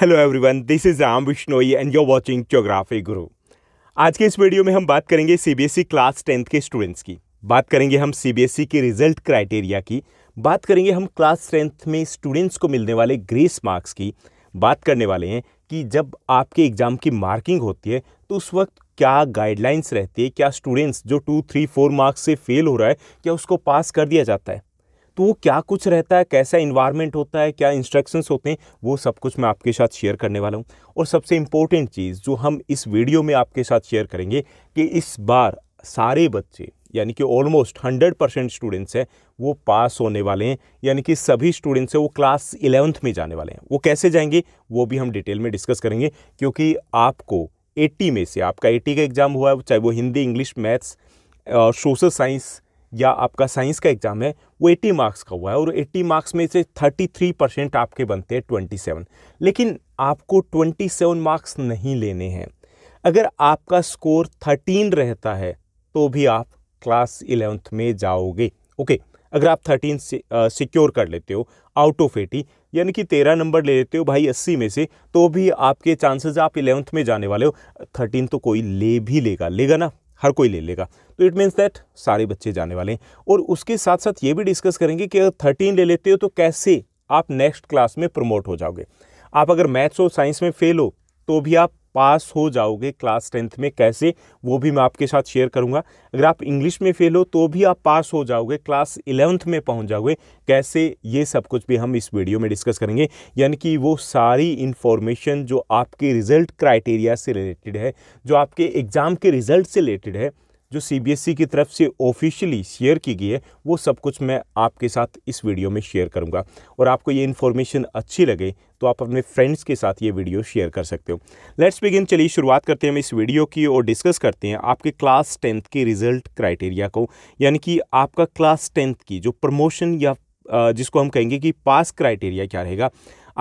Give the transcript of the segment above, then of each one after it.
Hello everyone this is Ram Vishnoi and you're watching geography Guru आज के इस वीडियो में हम बात करेंगे सीबीएसई क्लास टेंथ के स्टूडेंट्स की बात करेंगे हम सीबीएसई e के रिजल्ट क्राइटेरिया की बात करेंगे हम क्लास टेंथ में स्टूडेंट्स को मिलने वाले ग्रेस मार्क्स की बात करने वाले हैं कि जब आपके एग्ज़ाम की मार्किंग होती है तो उस वक्त क्या गाइडलाइंस रहती है क्या स्टूडेंट्स जो टू थ्री फोर मार्क्स से फेल हो रहा है क्या उसको पास कर दिया जाता है तो वो क्या कुछ रहता है कैसा इन्वायरमेंट होता है क्या इंस्ट्रक्शंस होते हैं वो सब कुछ मैं आपके साथ शेयर करने वाला हूँ और सबसे इम्पोर्टेंट चीज़ जो हम इस वीडियो में आपके साथ शेयर करेंगे कि इस बार सारे बच्चे यानी कि ऑलमोस्ट हंड्रेड परसेंट स्टूडेंट्स हैं वो पास होने वाले हैं यानी कि सभी स्टूडेंट्स हैं वो क्लास इलेवंथ में जाने वाले हैं वो कैसे जाएंगे वो भी हम डिटेल में डिस्कस करेंगे क्योंकि आपको 80 में से आपका 80 का एग्ज़ाम हुआ है चाहे वो Hindi English maths social science या आपका साइंस का एग्ज़ाम है वो 80 मार्क्स का हुआ है और 80 मार्क्स में से 33 परसेंट आपके बनते हैं 27 लेकिन आपको 27 मार्क्स नहीं लेने हैं अगर आपका स्कोर 13 रहता है तो भी आप क्लास इलेवंथ में जाओगे ओके अगर आप 13 सिक्योर कर लेते हो आउट ऑफ एटी यानी कि तेरह नंबर ले लेते हो भाई अस्सी में से तो भी आपके चांसेस आप इलेवंथ में जाने वाले हो थर्टीन तो कोई ले भी लेगा लेगा ना हर कोई ले लेगा तो इट मीन्स दैट सारे बच्चे जाने वाले हैं और उसके साथ साथ ये भी डिस्कस करेंगे कि अगर थर्टीन ले लेते हो तो कैसे आप नेक्स्ट क्लास में प्रमोट हो जाओगे आप अगर मैथ्स और साइंस में फेल हो तो भी आप पास हो जाओगे क्लास टेंथ में कैसे वो भी मैं आपके साथ शेयर करूँगा अगर आप इंग्लिश में फेल हो तो भी आप पास हो जाओगे क्लास इलेवंथ में पहुँच जाओगे कैसे ये सब कुछ भी हम इस वीडियो में डिस्कस करेंगे यानी कि वो सारी इन्फॉर्मेशन जो आपके रिजल्ट क्राइटेरिया से रिलेटेड है जो आपके एग्ज़ाम के रिजल्ट से रिलेटेड है जो सीबीएसई e की तरफ से ऑफिशियली शेयर की गई है वो सब कुछ मैं आपके साथ इस वीडियो में शेयर करूँगा और आपको ये इन्फॉर्मेशन अच्छी लगे तो आप अपने फ्रेंड्स के साथ ये वीडियो शेयर कर सकते हो लेट्स बिगिन चलिए शुरुआत करते हैं हम इस वीडियो की और डिस्कस करते हैं आपके क्लास टेंथ के रिजल्ट क्राइटेरिया को यानी कि आपका क्लास टेंथ की जो प्रमोशन या जिसको हम कहेंगे कि पास क्राइटेरिया क्या रहेगा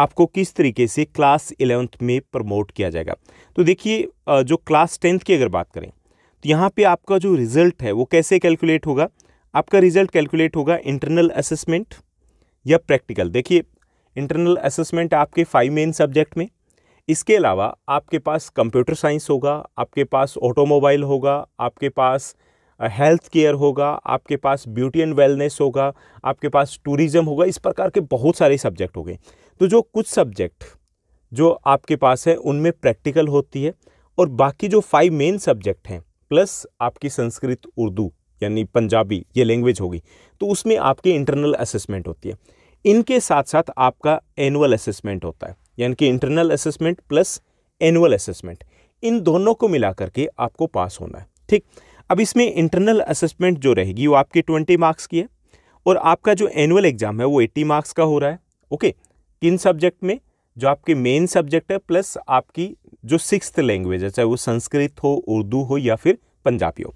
आपको किस तरीके से क्लास इलेवंथ में प्रमोट किया जाएगा तो देखिए जो क्लास टेंथ की अगर बात करें तो यहाँ पे आपका जो रिजल्ट है वो कैसे कैलकुलेट होगा आपका रिजल्ट कैलकुलेट होगा इंटरनल असेसमेंट या प्रैक्टिकल देखिए इंटरनल असेसमेंट आपके फाइव मेन सब्जेक्ट में इसके अलावा आपके पास कंप्यूटर साइंस होगा आपके पास ऑटोमोबाइल होगा आपके पास हेल्थ केयर होगा आपके पास ब्यूटी एंड वेलनेस होगा आपके पास टूरिज़्म होगा इस प्रकार के बहुत सारे सब्जेक्ट हो गए तो जो कुछ सब्जेक्ट जो आपके पास है उनमें प्रैक्टिकल होती है और बाकी जो फाइव मेन सब्जेक्ट हैं प्लस आपकी संस्कृत उर्दू यानी पंजाबी ये लैंग्वेज होगी तो उसमें आपके इंटरनल असेसमेंट होती है इनके साथ साथ आपका एनुअल असेसमेंट होता है यानी कि internal assessment plus annual assessment इन दोनों को मिला करके आपको पास होना है ठीक अब इसमें इंटरनल असेसमेंट जो रहेगी वो आपकी ट्वेंटी मार्क्स की है और आपका जो एनुअल एग्ज़ाम है वो एट्टी मार्क्स का हो रहा है ओके किन सब्जेक्ट में जो आपकी मेन सब्जेक्ट है प्लस आपकी जो सिक्स लैंग्वेज है चाहे वो संस्कृत हो उर्दू हो या फिर पंजाबी हो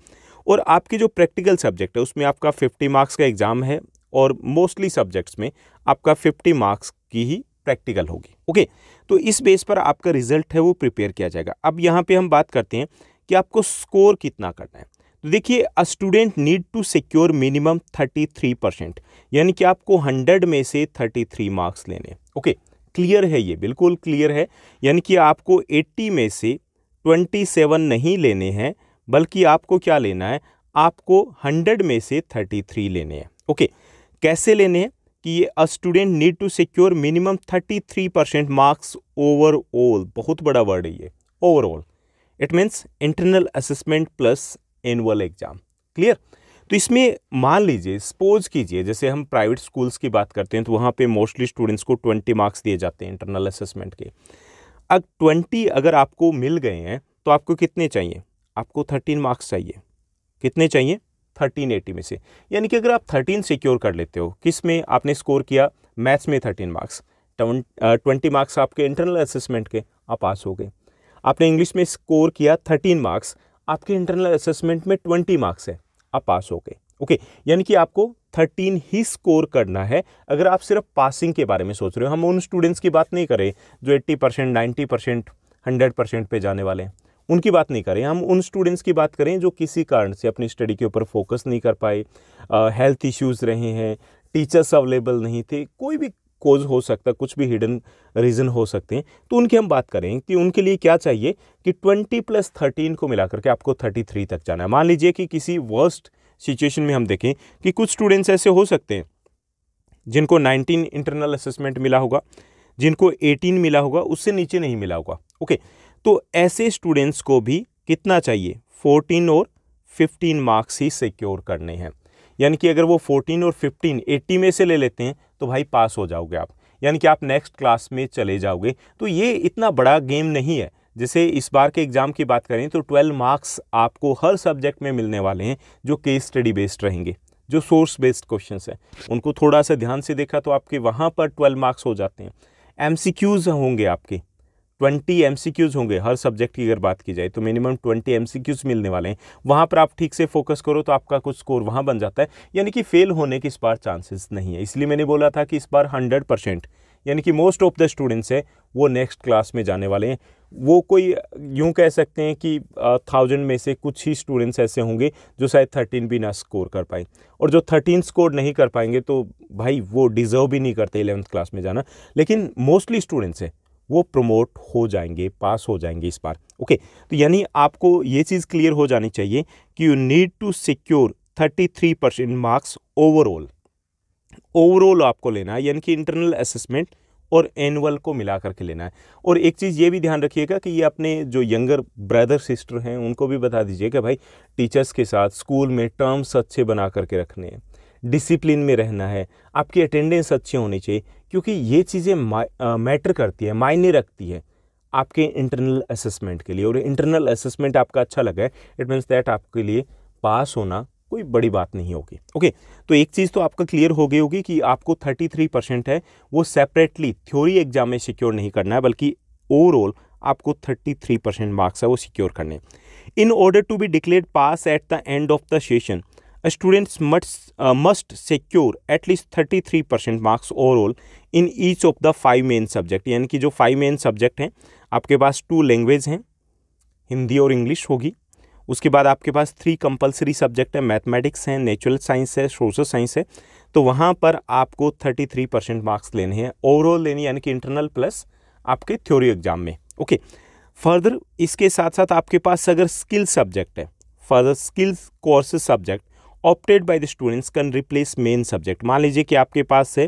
और आपकी जो प्रैक्टिकल सब्जेक्ट है उसमें आपका फिफ्टी मार्क्स का एग्ज़ाम है और मोस्टली सब्जेक्ट्स में आपका फिफ्टी मार्क्स की ही प्रैक्टिकल होगी ओके तो इस बेस पर आपका रिजल्ट है वो प्रिपेयर किया जाएगा अब यहाँ पे हम बात करते हैं कि आपको स्कोर कितना करना है तो देखिए a student need to secure minimum thirty three percent यानी कि आपको हंड्रेड में से थर्टी थ्री मार्क्स लेने ओके okay. क्लियर है ये बिल्कुल क्लियर है यानी कि आपको 80 में से 27 नहीं लेने हैं बल्कि आपको क्या लेना है आपको 100 में से 33 लेने हैं ओके कैसे लेने हैं कि ये a student need to secure minimum 33 percent marks overall बहुत बड़ा वर्ड है ये overall it means internal assessment plus annual exam clear तो इसमें मान लीजिए सपोज कीजिए जैसे हम प्राइवेट स्कूल्स की बात करते हैं तो वहाँ पे मोस्टली स्टूडेंट्स को ट्वेंटी मार्क्स दिए जाते हैं इंटरनल असेसमेंट के अब ट्वेंटी अगर आपको मिल गए हैं तो आपको कितने चाहिए आपको थर्टीन मार्क्स चाहिए कितने चाहिए थर्टीन एटी में से यानी कि अगर आप थर्टीन सिक्योर कर लेते हो किस में आपने स्कोर किया मैथ्स में थर्टीन मार्क्स ट्वेंटी मार्क्स आपके इंटरनल असेसमेंट के आप पास हो गए आपने इंग्लिश में स्कोर किया थर्टीन मार्क्स आपके इंटरनल असेसमेंट में ट्वेंटी मार्क्स है आप पास हो गए ओके यानी कि आपको 13 ही स्कोर करना है अगर आप सिर्फ पासिंग के बारे में सोच रहे हो हम उन स्टूडेंट्स की बात नहीं करें जो 80 percent ninety percent hundred percent पर जाने वाले हैं उनकी बात नहीं करें हम उन स्टूडेंट्स की बात करें जो किसी कारण से अपनी स्टडी के ऊपर फोकस नहीं कर पाए हेल्थ इश्यूज़ रहे हैं टीचर्स अवेलेबल नहीं थे कोई भी कोज हो सकता है कुछ भी हिडन रीज़न हो सकते हैं तो उनकी हम बात करें कि उनके लिए क्या चाहिए कि 20 प्लस 13 को मिला करके आपको 33 तक जाना है मान लीजिए कि किसी वर्स्ट सिचुएशन में हम देखें कि कुछ स्टूडेंट्स ऐसे हो सकते हैं जिनको 19 इंटरनल असेसमेंट मिला होगा जिनको 18 मिला होगा उससे नीचे नहीं मिला होगा ओके तो ऐसे स्टूडेंट्स को भी कितना चाहिए फोर्टीन और फिफ्टीन मार्क्स ही सिक्योर करने हैं यानी कि अगर वो 14 और 15 80 में से ले लेते हैं तो भाई पास हो जाओगे आप यानी कि आप नेक्स्ट क्लास में चले जाओगे तो ये इतना बड़ा गेम नहीं है जैसे इस बार के एग्ज़ाम की बात करें तो 12 मार्क्स आपको हर सब्जेक्ट में मिलने वाले हैं जो केस स्टडी बेस्ड रहेंगे जो सोर्स बेस्ड क्वेश्चंस हैं उनको थोड़ा सा ध्यान से देखा तो आपके वहाँ पर 12 मार्क्स हो जाते हैं एम होंगे आपके ट्वेंटी एम होंगे हर सब्जेक्ट की अगर बात की जाए तो मिनिमम ट्वेंटी एम मिलने वाले हैं वहाँ पर आप ठीक से फोकस करो तो आपका कुछ स्कोर वहाँ बन जाता है यानी कि फेल होने के इस बार चांसेस नहीं है इसलिए मैंने बोला था कि इस बार हंड्रेड परसेंट यानी कि मोस्ट ऑफ द स्टूडेंट्स हैं वो नेक्स्ट क्लास में जाने वाले हैं वो कोई यूँ कह सकते हैं कि थाउजेंड में से कुछ ही स्टूडेंट्स ऐसे होंगे जो शायद थर्टीन भी ना स्कोर कर पाए और जो थर्टीन स्कोर नहीं कर पाएंगे तो भाई वो डिज़र्व भी नहीं करते इलेवंथ क्लास में जाना लेकिन मोस्टली स्टूडेंट्स हैं वो प्रमोट हो जाएंगे पास हो जाएंगे इस बार ओके तो यानी आपको ये चीज़ क्लियर हो जानी चाहिए कि you need to secure thirty three percent marks overall overall आपको लेना है यानी कि इंटरनल असेसमेंट और एनुअल को मिला करके लेना है और एक चीज़ ये भी ध्यान रखिएगा कि ये अपने जो यंगर ब्रदर सिस्टर हैं उनको भी बता दीजिए कि भाई टीचर्स के साथ स्कूल में टर्म्स अच्छे बना करके रखने हैं डिसिप्लिन में रहना है आपकी अटेंडेंस अच्छी होनी चाहिए क्योंकि ये चीज़ें मैटर करती है मायने रखती है आपके इंटरनल असेसमेंट के लिए और इंटरनल असेसमेंट आपका अच्छा लगा है इट मीन्स दैट आपके लिए पास होना कोई बड़ी बात नहीं होगी ओके तो एक चीज़ तो आपका क्लियर हो गई होगी कि आपको 33 परसेंट है वो सेपरेटली थ्योरी एग्जाम में सिक्योर नहीं करना है बल्कि ओवरऑल आपको 33 परसेंट मार्क्स है वो सिक्योर करने in order to be declare pass at the end of the session students must must secure at least thirty three percent marks overall in each of the five main subject यानी कि जो five main subject हैं आपके पास to language हैं हिंदी और English होगी उसके बाद आपके पास थ्री कंपलसरी सब्जेक्ट है मैथमेटिक्स हैं नेचुरल साइंस है सोशल साइंस है तो वहाँ पर आपको थर्टी थ्री परसेंट मार्क्स लेने हैं ओवरऑल लेने यानी कि इंटरनल प्लस आपके थ्योरी एग्जाम में ओके फर्दर इसके साथ साथ आपके पास अगर स्किल सब्जेक्ट है further skills course subject opted by the students can replace main subject मान लीजिए कि आपके पास है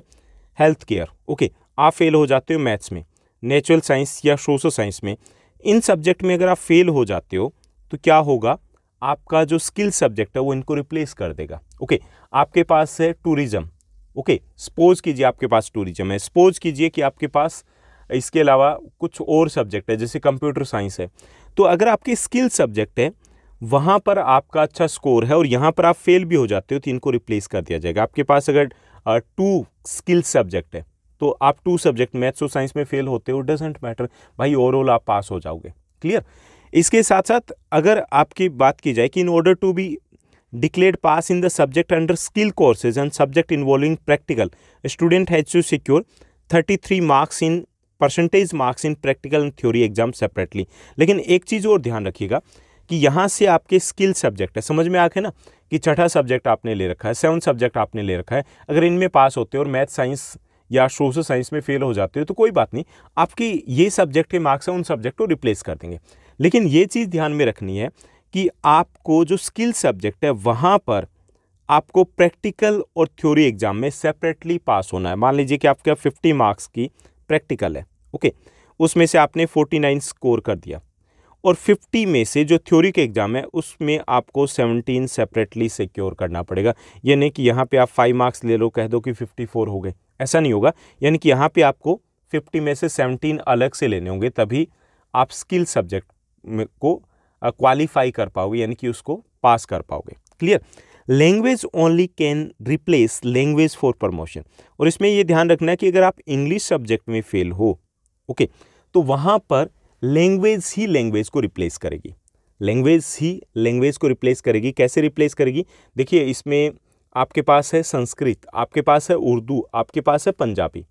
हेल्थ केयर ओके आप फेल हो जाते हो मैथ्स में नेचुरल साइंस या सोशल साइंस में इन सब्जेक्ट में अगर आप फेल हो जाते हो तो क्या होगा आपका जो स्किल सब्जेक्ट है वो इनको रिप्लेस कर देगा ओके आपके पास है टूरिज़्म ओके सपोज कीजिए आपके पास टूरिज़्म है सपोज कीजिए कि आपके पास इसके अलावा कुछ और सब्जेक्ट है जैसे कंप्यूटर साइंस है तो अगर आपके स्किल सब्जेक्ट है वहाँ पर आपका अच्छा स्कोर है और यहाँ पर आप फेल भी हो जाते हो तो इनको रिप्लेस कर दिया जाएगा आपके पास अगर टू स्किल सब्जेक्ट है तो आप टू सब्जेक्ट मैथ्स और साइंस में फेल होते हो डजेंट मैटर भाई ओवरऑल आप पास हो जाओगे क्लियर इसके साथ साथ अगर आपकी बात की जाए कि in order to be declare pass in the subject under skill courses and subject involving practical student has to secure secure 33 marks in percentage marks in practical and theory exam separately लेकिन एक चीज़ और ध्यान रखिएगा कि यहाँ से आपके skill subject है समझ में आके ना कि छठा सब्जेक्ट आपने ले रखा है सेवन सब्जेक्ट आपने ले रखा है अगर इनमें पास होते हो और मैथ साइंस या सोशल साइंस में फेल हो जाते हो तो कोई बात नहीं आपकी ये सब्जेक्ट के मार्क्स हैं उन सब्जेक्ट को रिप्लेस कर देंगे लेकिन ये चीज़ ध्यान में रखनी है कि आपको जो स्किल सब्जेक्ट है वहाँ पर आपको प्रैक्टिकल और थ्योरी एग्जाम में सेपरेटली पास होना है मान लीजिए कि आपके फिफ्टी मार्क्स की प्रैक्टिकल है ओके उसमें से आपने फोर्टी नाइन स्कोर कर दिया और 50 में से जो थ्योरी के एग्ज़ाम है उसमें आपको 17 सेपरेटली सिक्योर करना पड़ेगा यानी कि यहाँ पे आप 5 मार्क्स ले लो कह दो कि 54 हो गए ऐसा नहीं होगा यानी कि यहाँ पे आपको 50 में से 17 अलग से लेने होंगे तभी आप स्किल सब्जेक्ट को क्वालिफाई कर पाओगे यानी कि उसको पास कर पाओगे clear language only can replace language for promotion और इसमें ये ध्यान रखना है कि अगर आप इंग्लिश सब्जेक्ट में फेल हो ओके okay, तो वहाँ पर लैंग्वेज ही लैंग्वेज को रिप्लेस करेगी लैंग्वेज ही लैंग्वेज को रिप्लेस करेगी कैसे रिप्लेस करेगी देखिए इसमें आपके पास है संस्कृत आपके पास है उर्दू आपके पास है पंजाबी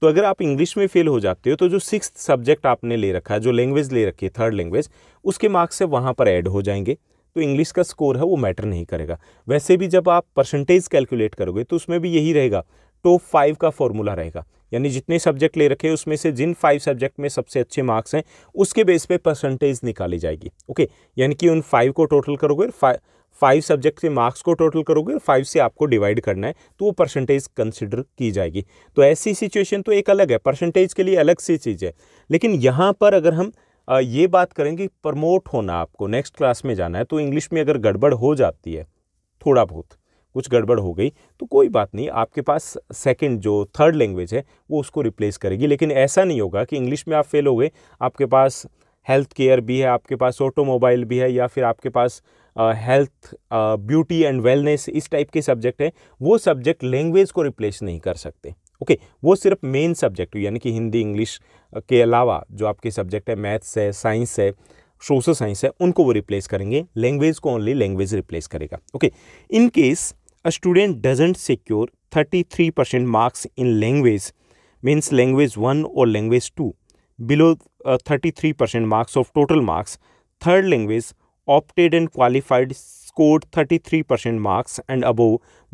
तो अगर आप इंग्लिश में फेल हो जाते हो तो जो सिक्स सब्जेक्ट आपने ले रखा है जो लैंग्वेज ले रखी है थर्ड लैंग्वेज उसके मार्क्स से वहाँ पर ऐड हो जाएंगे तो इंग्लिश का स्कोर है वो मैटर नहीं करेगा वैसे भी जब आप परसेंटेज कैलकुलेट करोगे तो उसमें भी यही रहेगा टॉप फाइव का फॉर्मूला रहेगा यानी जितने सब्जेक्ट ले रखे उसमें से जिन फाइव सब्जेक्ट में सबसे अच्छे मार्क्स हैं उसके बेस पे परसेंटेज निकाली जाएगी ओके यानी कि उन फाइव को टोटल करोगे फाइव फाइव सब्जेक्ट से मार्क्स को टोटल करोगे फाइव से आपको डिवाइड करना है तो वो परसेंटेज कंसिडर की जाएगी तो ऐसी सिचुएशन तो एक अलग है परसेंटेज के लिए अलग सी चीज़ है लेकिन यहाँ पर अगर हम ये बात करेंगे प्रमोट होना आपको नेक्स्ट क्लास में जाना है तो इंग्लिश में अगर गड़बड़ हो जाती है थोड़ा बहुत कुछ गड़बड़ हो गई तो कोई बात नहीं आपके पास सेकंड जो थर्ड लैंग्वेज है वो उसको रिप्लेस करेगी लेकिन ऐसा नहीं होगा कि इंग्लिश में आप फेल हो गए आपके पास हेल्थ केयर भी है आपके पास ऑटोमोबाइल भी है या फिर आपके पास हेल्थ ब्यूटी एंड वेलनेस इस टाइप के सब्जेक्ट हैं वो सब्जेक्ट लैंग्वेज को रिप्लेस नहीं कर सकते ओके okay, वो सिर्फ मेन सब्जेक्ट यानी कि हिंदी इंग्लिश के अलावा जो आपके सब्जेक्ट है मैथ्स है साइंस है सोशल साइंस है उनको वो रिप्लेस करेंगे लैंग्वेज को ओनली लैंग्वेज रिप्लेस करेगा okay in case a student doesn't secure thirty three percent marks in language means language one और language two below thirty three percent marks of total marks third language opted and qualified score thirty three percent marks and above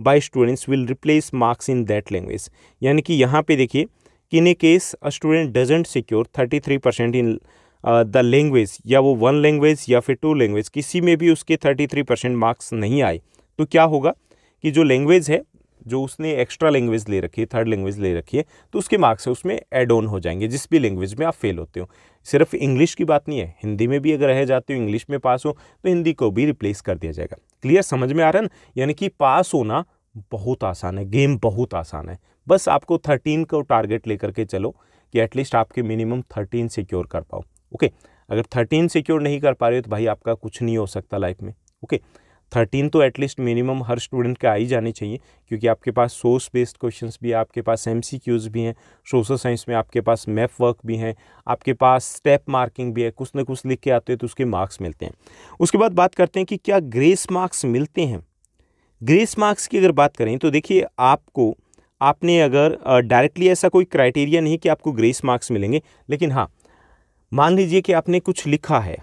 by students will replace marks in that language यानी कि यहाँ पे देखिए कि in a case a student doesn't secure thirty three percent in the language या वो one language या फिर टू लैंग्वेज किसी में भी उसके थर्टी थ्री परसेंट मार्क्स नहीं आए तो क्या होगा कि जो लैंग्वेज है जो उसने एक्स्ट्रा लैंग्वेज ले रखी है थर्ड लैंग्वेज ले रखी है तो उसके मार्क्स है उसमें एड ऑन हो जाएंगे जिस भी लैंग्वेज में आप फेल होते हो सिर्फ इंग्लिश की बात नहीं है हिंदी में भी अगर रह जाते हो इंग्लिश में पास हो तो हिंदी को भी रिप्लेस कर दिया जाएगा क्लियर समझ में आ रहा है ना यानी कि पास होना बहुत आसान है गेम बहुत आसान है बस आपको थर्टीन को टारगेट लेकर के चलो कि एटलीस्ट आपके मिनिमम थर्टीन सिक्योर कर पाओ ओके अगर थर्टीन सिक्योर नहीं कर पा रहे हो तो भाई आपका कुछ नहीं हो सकता लाइफ में ओके okay? थर्टीन तो एटलीस्ट मिनिमम हर स्टूडेंट के आ ही जाने चाहिए क्योंकि आपके पास सोर्स बेस्ड क्वेश्चन भी है आपके पास एम भी हैं सोशल साइंस में आपके पास मैप वर्क भी हैं आपके पास स्टेप मार्किंग भी है कुछ ना कुछ लिख के आते हैं तो उसके मार्क्स मिलते हैं उसके बाद बात करते हैं कि क्या ग्रेस मार्क्स मिलते हैं ग्रेस मार्क्स की अगर बात करें तो देखिए आपको आपने अगर डायरेक्टली ऐसा कोई क्राइटेरिया नहीं कि आपको ग्रेस मार्क्स मिलेंगे लेकिन हाँ मान लीजिए कि आपने कुछ लिखा है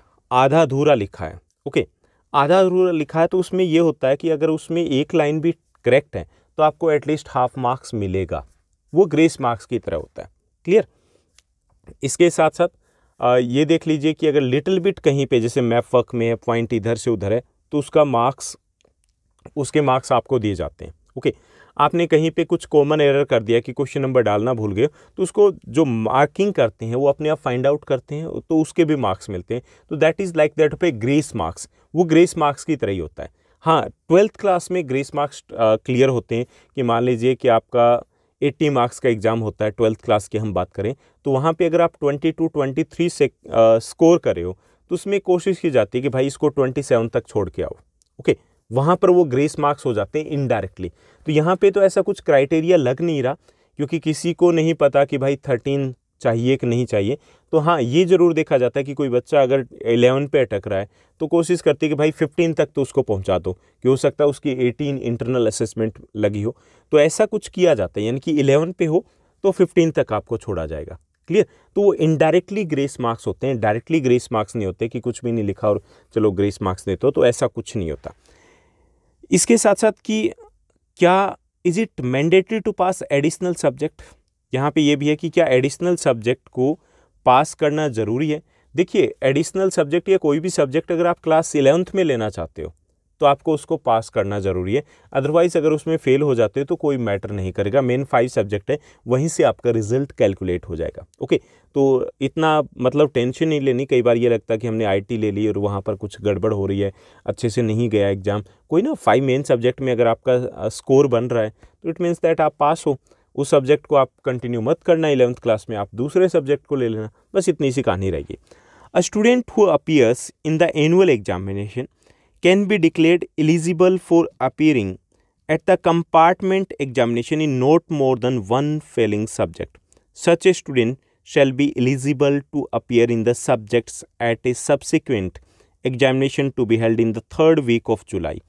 आधा अधूरा लिखा है ओके okay. आधा अधूरा लिखा है तो उसमें ये होता है कि अगर उसमें एक लाइन भी करेक्ट है तो आपको एटलीस्ट हाफ मार्क्स मिलेगा वो ग्रेस मार्क्स की तरह होता है क्लियर इसके साथ साथ ये देख लीजिए कि अगर लिटिल बिट कहीं पे जैसे मैप वर्क में है पॉइंट इधर से उधर है तो उसका मार्क्स उसके मार्क्स आपको दिए जाते हैं ओके okay. आपने कहीं पे कुछ कॉमन एरर कर दिया कि क्वेश्चन नंबर डालना भूल गए तो उसको जो मार्किंग करते हैं वो अपने आप फाइंड आउट करते हैं तो उसके भी मार्क्स मिलते हैं तो दैट इज़ लाइक दैट पे ग्रेस मार्क्स वो ग्रेस मार्क्स की तरह ही होता है हाँ ट्वेल्थ क्लास में ग्रेस मार्क्स क्लियर होते हैं कि मान लीजिए कि आपका 80 मार्क्स का एग्ज़ाम होता है ट्वेल्थ क्लास की हम बात करें तो वहाँ पे अगर आप 22 23 से स्कोर करे हो तो उसमें कोशिश की जाती है कि भाई इसको 27 तक छोड़ के आओ ओके okay? वहाँ पर वो ग्रेस मार्क्स हो जाते हैं इनडायरेक्टली तो यहाँ पे तो ऐसा कुछ क्राइटेरिया लग नहीं रहा क्योंकि किसी को नहीं पता कि भाई थर्टीन चाहिए कि नहीं चाहिए तो हाँ ये ज़रूर देखा जाता है कि कोई बच्चा अगर एलेवन पे अटक रहा है तो कोशिश करती है कि भाई फिफ्टीन तक तो उसको पहुँचा दो कि हो सकता है उसकी एटीन इंटरनल असेसमेंट लगी हो तो ऐसा कुछ किया जाता है यानी कि एलेवन पे हो तो फिफ्टीन तक आपको छोड़ा जाएगा क्लियर तो वो इनडायरेक्टली ग्रेस मार्क्स होते हैं डायरेक्टली ग्रेस मार्क्स नहीं होते कि कुछ भी नहीं लिखा और चलो ग्रेस मार्क्स देते हो तो ऐसा कुछ नहीं होता इसके साथ साथ कि क्या is it mandatory to pass additional subject यहाँ पे ये भी है कि क्या एडिशनल सब्जेक्ट को पास करना ज़रूरी है देखिए एडिशनल सब्जेक्ट या कोई भी सब्जेक्ट अगर आप क्लास इलेवंथ में लेना चाहते हो तो आपको उसको पास करना ज़रूरी है अदरवाइज़ अगर उसमें फेल हो जाते हो तो कोई मैटर नहीं करेगा मेन फाइव सब्जेक्ट है वहीं से आपका रिजल्ट कैलकुलेट हो जाएगा ओके तो इतना मतलब टेंशन नहीं लेनी कई बार ये लगता है कि हमने आईटी ले ली और वहाँ पर कुछ गड़बड़ हो रही है अच्छे से नहीं गया एग्ज़ाम कोई ना फाइव मेन सब्जेक्ट में अगर आपका स्कोर बन रहा है तो इट मीन्स दैट आप पास हो उस सब्जेक्ट को आप कंटिन्यू मत करना इलेवंथ क्लास में आप दूसरे सब्जेक्ट को ले लेना बस इतनी सी कहानी रहेगी a student who appears in the annual examination can be declared eligible for appearing at the compartment examination in not more than one failing subject such a student shall be eligible to appear in the subject at a subsequent examination to be held in the third week of July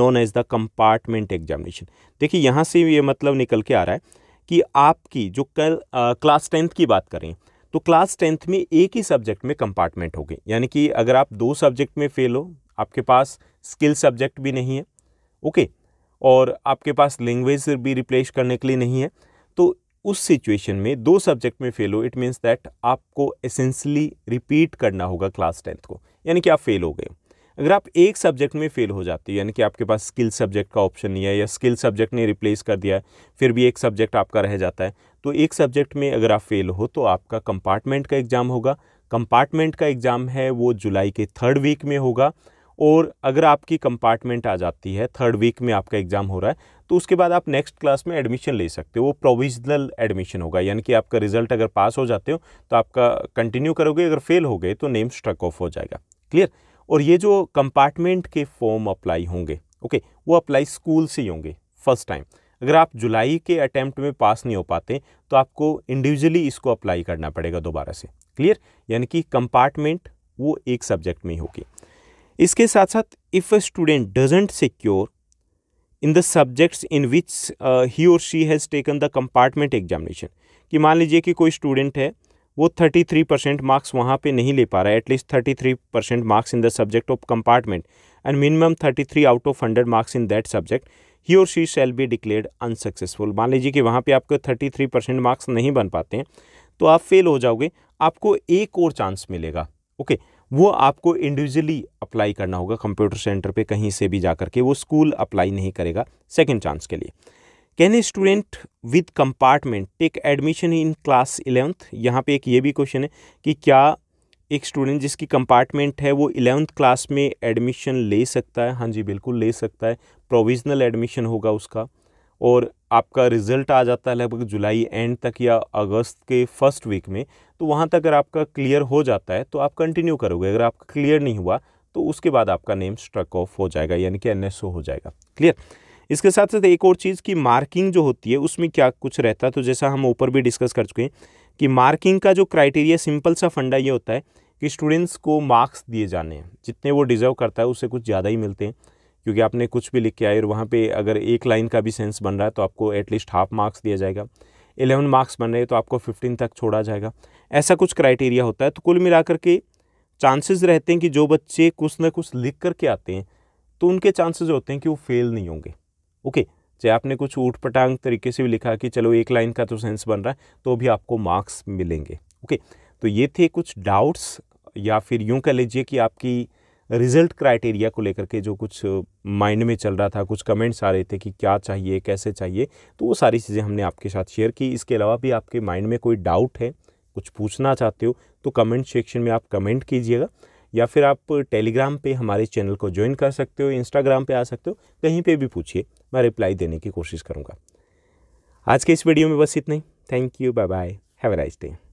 known as the compartment examination देखिए यहाँ से ये मतलब निकल के आ रहा है कि आपकी जो कल क्लास टेंथ की बात करें तो क्लास टेंथ में एक ही सब्जेक्ट में कंपार्टमेंट हो गए यानी कि अगर आप दो सब्जेक्ट में फेल हो आपके पास स्किल सब्जेक्ट भी नहीं है ओके और आपके पास लैंग्वेज भी रिप्लेस करने के लिए नहीं है तो उस सिचुएशन में दो सब्जेक्ट में फेल हो इट मीन्स दैट आपको एसेंशली रिपीट करना होगा क्लास टेंथ को यानी कि आप फेल हो गए अगर आप एक सब्जेक्ट में फेल हो जाते हो यानी कि आपके पास स्किल सब्जेक्ट का ऑप्शन नहीं है या स्किल सब्जेक्ट ने रिप्लेस कर दिया है फिर भी एक सब्जेक्ट आपका रह जाता है तो एक सब्जेक्ट में अगर आप फेल हो तो आपका कंपार्टमेंट का एग्ज़ाम होगा कंपार्टमेंट का एग्ज़ाम है वो जुलाई के थर्ड वीक में होगा और अगर आपकी कंपार्टमेंट आ जाती है थर्ड वीक में आपका एग्ज़ाम हो रहा है तो उसके बाद आप नेक्स्ट क्लास में एडमिशन ले सकते हो वो प्रोविजनल एडमिशन होगा यानी कि आपका रिजल्ट अगर पास हो जाते हो तो आपका कंटिन्यू करोगे अगर फेल हो गए तो नेम स्ट्रक ऑफ हो जाएगा क्लियर और ये जो कंपार्टमेंट के फॉर्म अप्लाई होंगे ओके वो अप्लाई स्कूल से ही होंगे फर्स्ट टाइम अगर आप जुलाई के अटैम्प्ट में पास नहीं हो पाते तो आपको इंडिविजुअली इसको अप्लाई करना पड़ेगा दोबारा से क्लियर यानी कि कंपार्टमेंट वो एक सब्जेक्ट में ही होगी इसके साथ साथ if a student doesn't secure in the subjects in which he और she has taken the compartment examination कि मान लीजिए कि कोई स्टूडेंट है वो थर्टी थ्री परसेंट मार्क्स वहाँ पे नहीं ले पा रहा है at least thirty three percent marks in the subject of compartment and minimum thirty three out of hundred marks in that subject he और she shall be declared unsuccessful मान लीजिए कि वहाँ पे आपको थर्टी थ्री परसेंट मार्क्स नहीं बन पाते हैं तो आप फेल हो जाओगे आपको एक और चांस मिलेगा ओके okay, वो आपको इंडिविजुअली अप्लाई करना होगा कंप्यूटर सेंटर पे कहीं से भी जा करके वो स्कूल अप्लाई नहीं करेगा सेकेंड चांस के लिए can a student with compartment take admission in class eleventh यहाँ पे एक ये भी क्वेश्चन है कि क्या एक स्टूडेंट जिसकी कंपार्टमेंट है वो इलेवंथ क्लास में एडमिशन ले सकता है हाँ जी बिल्कुल ले सकता है प्रोविजनल एडमिशन होगा उसका और आपका रिज़ल्ट आ जाता है लगभग जुलाई एंड तक या अगस्त के फर्स्ट वीक में तो वहाँ तक अगर आपका क्लियर हो जाता है तो आप कंटिन्यू करोगे अगर आपका क्लियर नहीं हुआ तो उसके बाद आपका नेम स्ट्रक ऑफ हो जाएगा यानी कि एन हो जाएगा क्लियर इसके साथ साथ एक और चीज़ की मार्किंग जो होती है उसमें क्या कुछ रहता है तो जैसा हम ऊपर भी डिस्कस कर चुके हैं कि मार्किंग का जो क्राइटेरिया सिंपल सा फंडा ये होता है कि स्टूडेंट्स को मार्क्स दिए जाने हैं जितने वो डिज़र्व करता है उससे कुछ ज़्यादा ही मिलते हैं क्योंकि आपने कुछ भी लिख के आए और वहाँ पे अगर एक लाइन का भी सेंस बन रहा है तो आपको एटलीस्ट हाफ मार्क्स दिया जाएगा एलेवन मार्क्स बन रहे हैं तो आपको फिफ्टीन तक छोड़ा जाएगा ऐसा कुछ क्राइटेरिया होता है तो कुल मिलाकर के चांसेस रहते हैं कि जो बच्चे कुछ ना कुछ लिख करके आते हैं तो उनके चांसेज होते हैं कि वो फेल नहीं होंगे ओके चाहे आपने कुछ ऊट पटांग तरीके से भी लिखा कि चलो एक लाइन का तो सेंस बन रहा है तो भी आपको मार्क्स मिलेंगे ओके तो ये थे कुछ डाउट्स या फिर यूँ कह लीजिए कि आपकी रिज़ल्ट क्राइटेरिया को लेकर के जो कुछ माइंड में चल रहा था कुछ कमेंट्स आ रहे थे कि क्या चाहिए कैसे चाहिए तो वो सारी चीज़ें हमने आपके साथ शेयर की इसके अलावा भी आपके माइंड में कोई डाउट है कुछ पूछना चाहते हो तो कमेंट सेक्शन में आप कमेंट कीजिएगा या फिर आप टेलीग्राम पे हमारे चैनल को ज्वाइन कर सकते हो इंस्टाग्राम पे आ सकते हो कहीं पे भी पूछिए मैं रिप्लाई देने की कोशिश करूँगा आज के इस वीडियो में बस इतना ही thank you bye bye have a nice day